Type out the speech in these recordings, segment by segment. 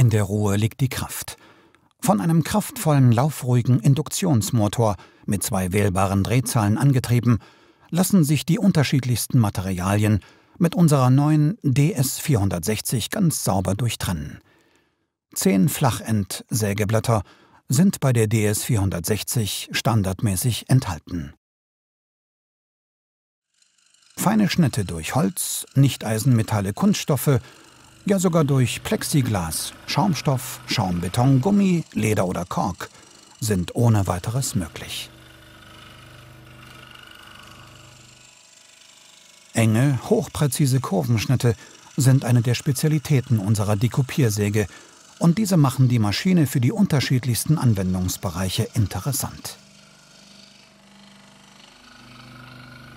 In der Ruhe liegt die Kraft. Von einem kraftvollen, laufruhigen Induktionsmotor mit zwei wählbaren Drehzahlen angetrieben, lassen sich die unterschiedlichsten Materialien mit unserer neuen DS460 ganz sauber durchtrennen. Zehn Flachend-Sägeblätter sind bei der DS460 standardmäßig enthalten. Feine Schnitte durch Holz, Nichteisenmetalle, Kunststoffe ja sogar durch Plexiglas, Schaumstoff, Schaumbeton, Gummi, Leder oder Kork sind ohne weiteres möglich. Enge, hochpräzise Kurvenschnitte sind eine der Spezialitäten unserer Dekupiersäge und diese machen die Maschine für die unterschiedlichsten Anwendungsbereiche interessant.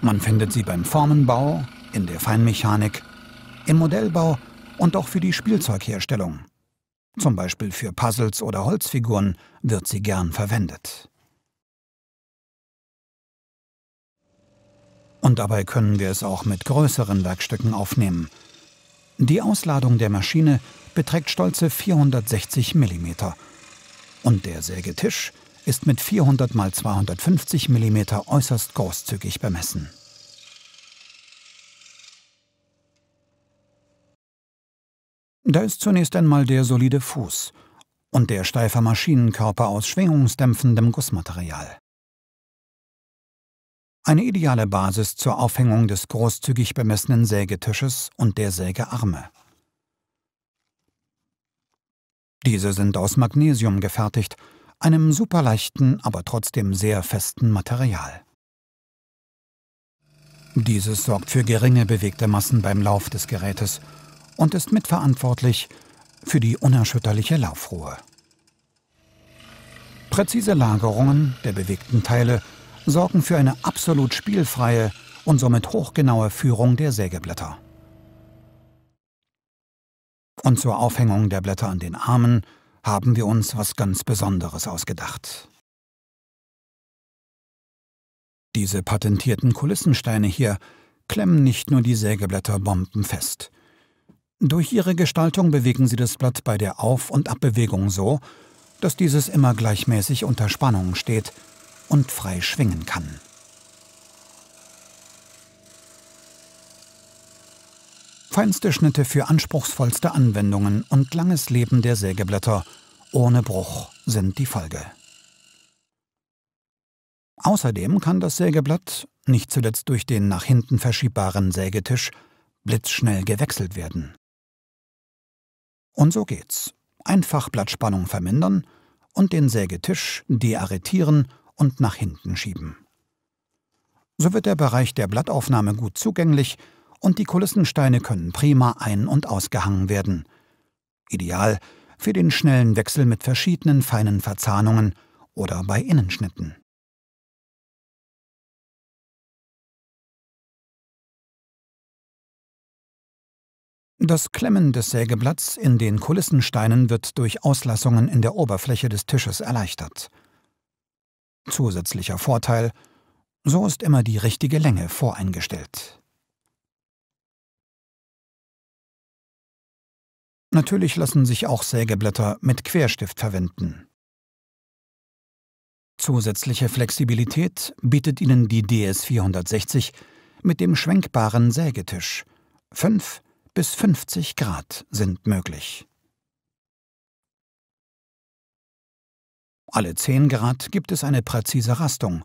Man findet sie beim Formenbau, in der Feinmechanik, im Modellbau und auch für die Spielzeugherstellung. Zum Beispiel für Puzzles oder Holzfiguren wird sie gern verwendet. Und dabei können wir es auch mit größeren Werkstücken aufnehmen. Die Ausladung der Maschine beträgt stolze 460 mm. Und der Sägetisch ist mit 400 x 250 mm äußerst großzügig bemessen. Da ist zunächst einmal der solide Fuß und der steife Maschinenkörper aus schwingungsdämpfendem Gussmaterial. Eine ideale Basis zur Aufhängung des großzügig bemessenen Sägetisches und der Sägearme. Diese sind aus Magnesium gefertigt, einem superleichten, aber trotzdem sehr festen Material. Dieses sorgt für geringe bewegte Massen beim Lauf des Gerätes und ist mitverantwortlich für die unerschütterliche Laufruhe. Präzise Lagerungen der bewegten Teile sorgen für eine absolut spielfreie und somit hochgenaue Führung der Sägeblätter. Und zur Aufhängung der Blätter an den Armen haben wir uns was ganz Besonderes ausgedacht. Diese patentierten Kulissensteine hier klemmen nicht nur die Sägeblätter bombenfest – durch ihre Gestaltung bewegen sie das Blatt bei der Auf- und Abbewegung so, dass dieses immer gleichmäßig unter Spannung steht und frei schwingen kann. Feinste Schnitte für anspruchsvollste Anwendungen und langes Leben der Sägeblätter ohne Bruch sind die Folge. Außerdem kann das Sägeblatt, nicht zuletzt durch den nach hinten verschiebbaren Sägetisch, blitzschnell gewechselt werden. Und so geht's. Einfach Blattspannung vermindern und den Sägetisch dearretieren und nach hinten schieben. So wird der Bereich der Blattaufnahme gut zugänglich und die Kulissensteine können prima ein- und ausgehangen werden. Ideal für den schnellen Wechsel mit verschiedenen feinen Verzahnungen oder bei Innenschnitten. Das Klemmen des Sägeblatts in den Kulissensteinen wird durch Auslassungen in der Oberfläche des Tisches erleichtert. Zusätzlicher Vorteil, so ist immer die richtige Länge voreingestellt. Natürlich lassen sich auch Sägeblätter mit Querstift verwenden. Zusätzliche Flexibilität bietet Ihnen die DS460 mit dem schwenkbaren Sägetisch. Fünf bis 50 Grad sind möglich. Alle 10 Grad gibt es eine präzise Rastung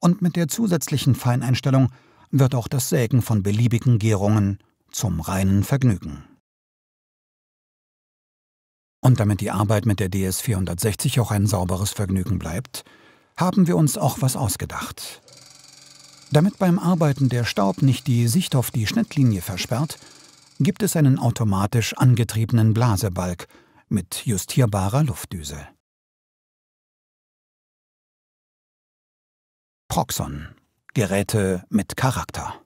und mit der zusätzlichen Feineinstellung wird auch das Sägen von beliebigen Gärungen zum reinen Vergnügen. Und damit die Arbeit mit der DS460 auch ein sauberes Vergnügen bleibt, haben wir uns auch was ausgedacht. Damit beim Arbeiten der Staub nicht die Sicht auf die Schnittlinie versperrt, gibt es einen automatisch angetriebenen Blasebalg mit justierbarer Luftdüse. Proxon Geräte mit Charakter